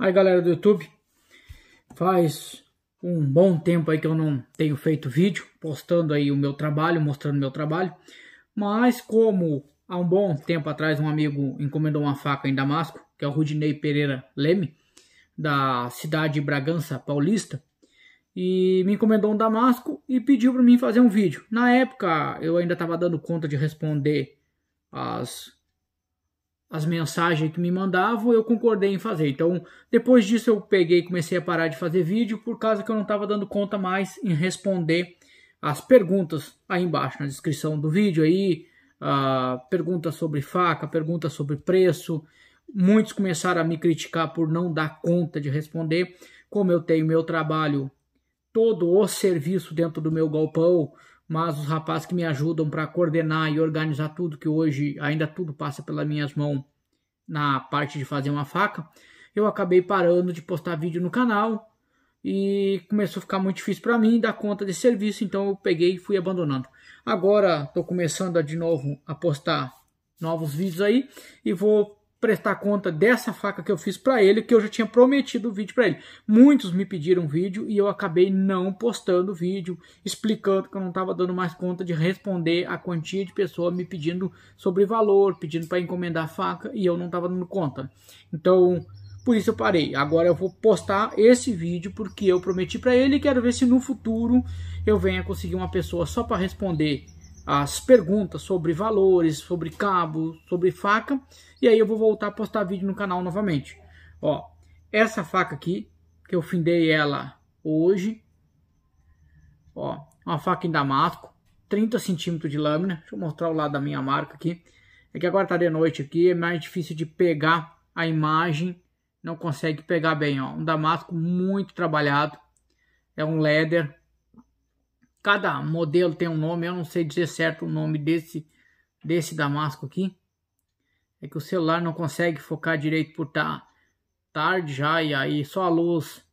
Aí, galera do YouTube, faz um bom tempo aí que eu não tenho feito vídeo, postando aí o meu trabalho, mostrando meu trabalho. Mas como há um bom tempo atrás um amigo encomendou uma faca em Damasco, que é o Rudinei Pereira Leme, da cidade de Bragança Paulista, e me encomendou um Damasco e pediu para mim fazer um vídeo. Na época eu ainda estava dando conta de responder as as mensagens que me mandavam, eu concordei em fazer. Então, depois disso eu peguei e comecei a parar de fazer vídeo por causa que eu não estava dando conta mais em responder as perguntas aí embaixo na descrição do vídeo aí, a pergunta sobre faca, pergunta sobre preço. Muitos começaram a me criticar por não dar conta de responder, como eu tenho meu trabalho todo o serviço dentro do meu galpão, mas os rapazes que me ajudam para coordenar e organizar tudo, que hoje ainda tudo passa pelas minhas mãos na parte de fazer uma faca, eu acabei parando de postar vídeo no canal e começou a ficar muito difícil para mim dar conta de serviço, então eu peguei e fui abandonando. Agora estou começando de novo a postar novos vídeos aí e vou prestar conta dessa faca que eu fiz para ele, que eu já tinha prometido o vídeo para ele. Muitos me pediram vídeo e eu acabei não postando vídeo, explicando que eu não estava dando mais conta de responder a quantia de pessoa me pedindo sobre valor, pedindo para encomendar faca e eu não estava dando conta. Então, por isso eu parei. Agora eu vou postar esse vídeo porque eu prometi para ele e quero ver se no futuro eu venha conseguir uma pessoa só para responder as perguntas sobre valores, sobre cabo, sobre faca. E aí eu vou voltar a postar vídeo no canal novamente. Ó, essa faca aqui, que eu findei ela hoje. Ó, uma faca em damasco, 30 centímetros de lâmina. Deixa eu mostrar o lado da minha marca aqui. É que agora tá de noite aqui, é mais difícil de pegar a imagem. Não consegue pegar bem, ó. Um damasco muito trabalhado. É um leather Cada modelo tem um nome, eu não sei dizer certo o nome desse, desse Damasco aqui. É que o celular não consegue focar direito por estar tá tarde já e aí só a luz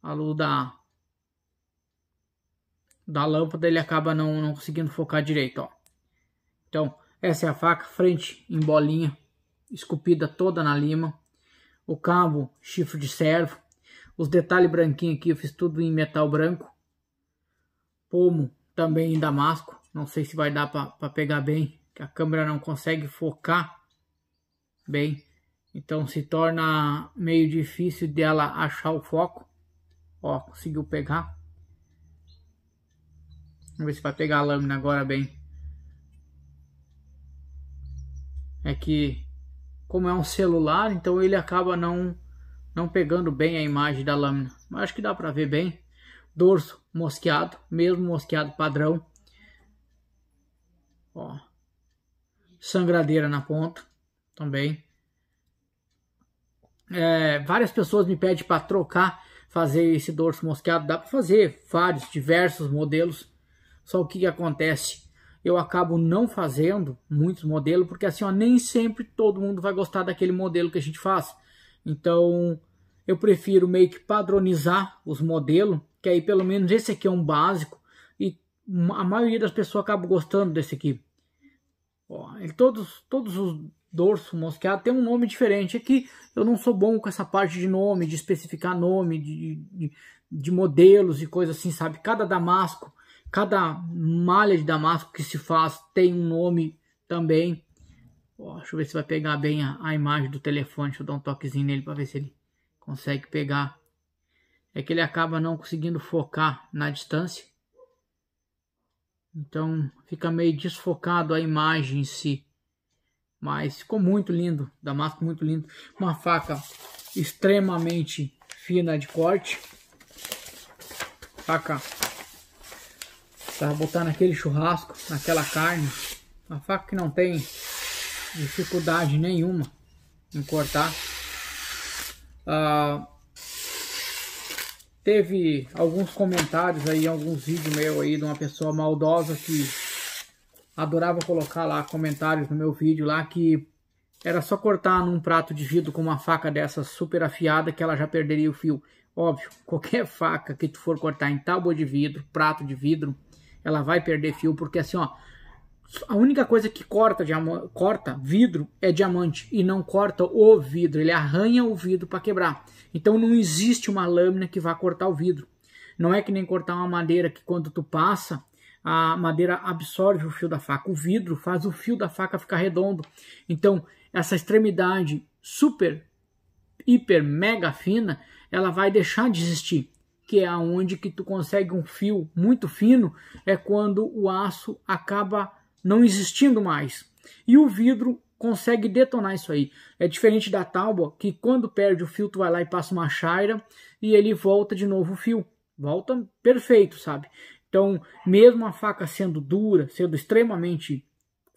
a luz da da lâmpada ele acaba não, não conseguindo focar direito, ó. Então, essa é a faca, frente em bolinha, esculpida toda na lima. O cabo, chifre de servo. Os detalhes branquinhos aqui eu fiz tudo em metal branco pomo também em damasco. Não sei se vai dar para pegar bem, que a câmera não consegue focar bem. Então se torna meio difícil dela achar o foco. Ó, conseguiu pegar. Vamos ver se vai pegar a lâmina agora bem. É que como é um celular, então ele acaba não não pegando bem a imagem da lâmina. Mas acho que dá para ver bem dorso mosqueado, mesmo mosqueado padrão. Ó, sangradeira na ponta também. É, várias pessoas me pedem para trocar, fazer esse dorso mosqueado. Dá para fazer vários, diversos modelos. Só o que, que acontece? Eu acabo não fazendo muitos modelos, porque assim, ó, nem sempre todo mundo vai gostar daquele modelo que a gente faz. Então, eu prefiro meio que padronizar os modelos que aí pelo menos esse aqui é um básico e a maioria das pessoas acaba gostando desse aqui. Ó, ele, todos, todos os dorso mosqueado tem um nome diferente. Aqui eu não sou bom com essa parte de nome, de especificar nome, de, de, de modelos e coisa assim, sabe? Cada damasco, cada malha de damasco que se faz tem um nome também. Ó, deixa eu ver se vai pegar bem a, a imagem do telefone. Deixa eu dar um toquezinho nele para ver se ele consegue pegar é que ele acaba não conseguindo focar na distância. Então fica meio desfocado a imagem em si. Mas ficou muito lindo, damasco muito lindo. Uma faca extremamente fina de corte. Faca. Para botar naquele churrasco, naquela carne. Uma faca que não tem dificuldade nenhuma em cortar. Ah, Teve alguns comentários aí, alguns vídeos meu aí de uma pessoa maldosa que adorava colocar lá comentários no meu vídeo lá que era só cortar num prato de vidro com uma faca dessa super afiada que ela já perderia o fio. Óbvio, qualquer faca que tu for cortar em tábua de vidro, prato de vidro, ela vai perder fio, porque assim, ó, a única coisa que corta, corta vidro é diamante e não corta o vidro. Ele arranha o vidro para quebrar. Então não existe uma lâmina que vá cortar o vidro. Não é que nem cortar uma madeira que quando tu passa, a madeira absorve o fio da faca. O vidro faz o fio da faca ficar redondo. Então essa extremidade super, hiper, mega fina, ela vai deixar de existir que é aonde que tu consegue um fio muito fino, é quando o aço acaba não existindo mais. E o vidro consegue detonar isso aí. É diferente da tábua, que quando perde o fio, tu vai lá e passa uma chaira e ele volta de novo o fio. Volta perfeito, sabe? Então, mesmo a faca sendo dura, sendo extremamente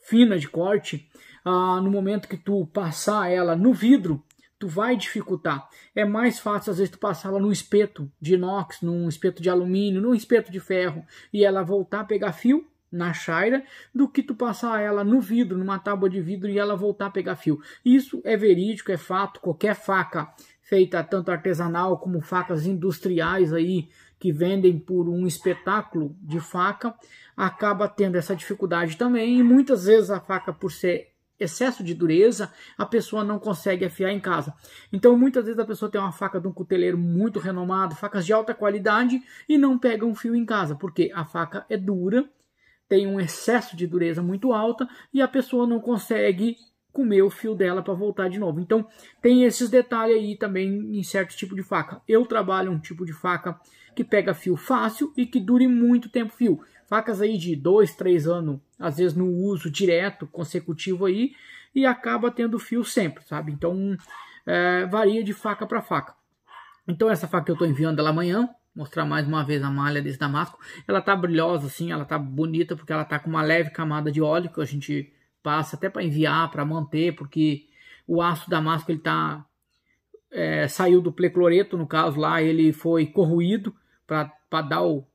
fina de corte, ah, no momento que tu passar ela no vidro, tu vai dificultar. É mais fácil às vezes tu passar ela num espeto de inox, num espeto de alumínio, num espeto de ferro e ela voltar a pegar fio na chaira do que tu passar ela no vidro, numa tábua de vidro e ela voltar a pegar fio. Isso é verídico, é fato. Qualquer faca feita tanto artesanal como facas industriais aí que vendem por um espetáculo de faca acaba tendo essa dificuldade também. E muitas vezes a faca por ser excesso de dureza, a pessoa não consegue afiar em casa. Então, muitas vezes a pessoa tem uma faca de um cuteleiro muito renomado, facas de alta qualidade e não pega um fio em casa, porque a faca é dura tem um excesso de dureza muito alta e a pessoa não consegue comer o fio dela para voltar de novo. Então tem esses detalhes aí também em certo tipo de faca. Eu trabalho um tipo de faca que pega fio fácil e que dure muito tempo fio. Facas aí de 2, 3 anos, às vezes no uso direto, consecutivo aí, e acaba tendo fio sempre, sabe? Então é, varia de faca para faca. Então essa faca que eu estou enviando ela amanhã, mostrar mais uma vez a malha desse damasco. Ela tá brilhosa assim, ela tá bonita porque ela tá com uma leve camada de óleo que a gente passa até para enviar, para manter, porque o aço damasco ele tá é, saiu do plecloreto, no caso lá ele foi corroído para dar o,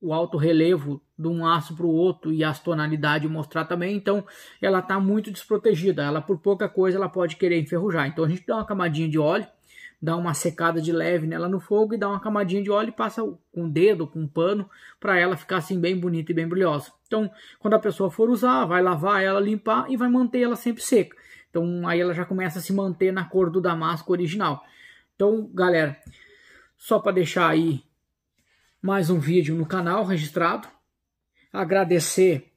o alto relevo de um aço para o outro e as tonalidades mostrar também. Então ela tá muito desprotegida, ela por pouca coisa ela pode querer enferrujar. Então a gente dá uma camadinha de óleo dá uma secada de leve nela no fogo e dá uma camadinha de óleo e passa com um dedo, com um pano, para ela ficar assim bem bonita e bem brilhosa. Então, quando a pessoa for usar, vai lavar ela, limpar e vai manter ela sempre seca. Então, aí ela já começa a se manter na cor do damasco original. Então, galera, só para deixar aí mais um vídeo no canal registrado, agradecer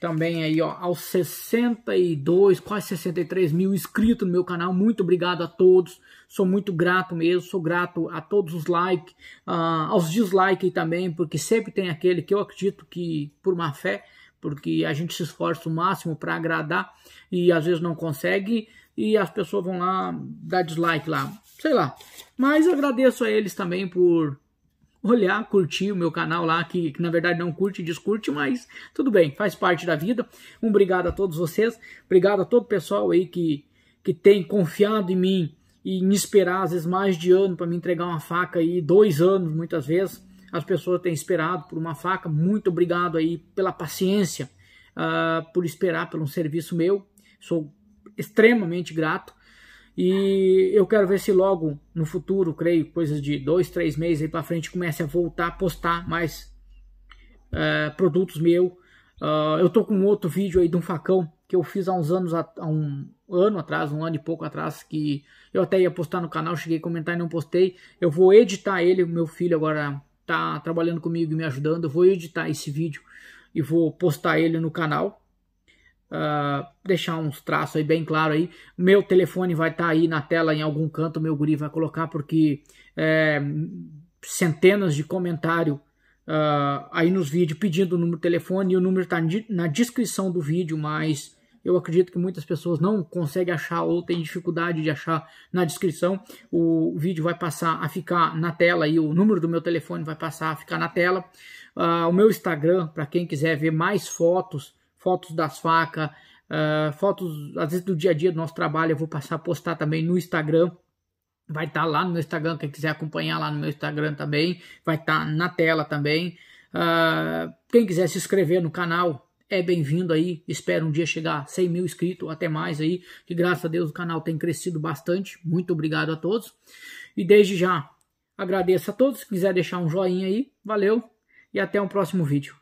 também aí ó, aos 62, quase 63 mil inscritos no meu canal. Muito obrigado a todos. Sou muito grato mesmo. Sou grato a todos os likes, uh, ah, aos dislikes também, porque sempre tem aquele que eu acredito que por má fé, porque a gente se esforça o máximo para agradar e às vezes não consegue e as pessoas vão lá dar dislike lá, sei lá. Mas agradeço a eles também por olhar, curtir o meu canal lá, que, que na verdade não curte e descurte, mas tudo bem, faz parte da vida. Um obrigado a todos vocês, obrigado a todo o pessoal aí que, que tem confiado em mim e me esperar às vezes mais de ano para me entregar uma faca aí, dois anos muitas vezes. As pessoas têm esperado por uma faca. Muito obrigado aí pela paciência, uh, por esperar por um serviço meu. Sou extremamente grato. E eu quero ver se logo no futuro, creio, coisas de dois, três meses aí para frente, comece a voltar a postar mais é, produtos meu. Uh, eu tô com outro vídeo aí de um facão que eu fiz há uns anos, há um ano atrás, um ano e pouco atrás, que eu até ia postar no canal, cheguei a comentar e não postei. Eu vou editar ele, meu filho agora tá trabalhando comigo e me ajudando. Eu vou editar esse vídeo e vou postar ele no canal. Uh, deixar uns traços aí bem claro aí. Meu telefone vai estar tá aí na tela em algum canto, meu guri vai colocar, porque é, centenas de comentários uh, ah, aí nos vídeos pedindo o número de telefone e o número está na descrição do vídeo, mas eu acredito que muitas pessoas não conseguem achar ou têm dificuldade de achar na descrição. O vídeo vai passar a ficar na tela e o número do meu telefone vai passar a ficar na tela. Uh, o meu Instagram, para quem quiser ver mais fotos fotos das facas, uh, fotos às vezes do dia a dia do nosso trabalho. Eu vou passar a postar também no Instagram. Vai estar tá lá no meu Instagram, quem quiser acompanhar lá no meu Instagram também, vai estar tá na tela também. Uh, quem quiser se inscrever no canal é bem-vindo aí. Espero um dia chegar a 100 mil inscritos, até mais aí. Que graças a Deus o canal tem crescido bastante. Muito obrigado a todos. E desde já agradeço a todos. Se quiser deixar um joinha aí, valeu e até um próximo vídeo.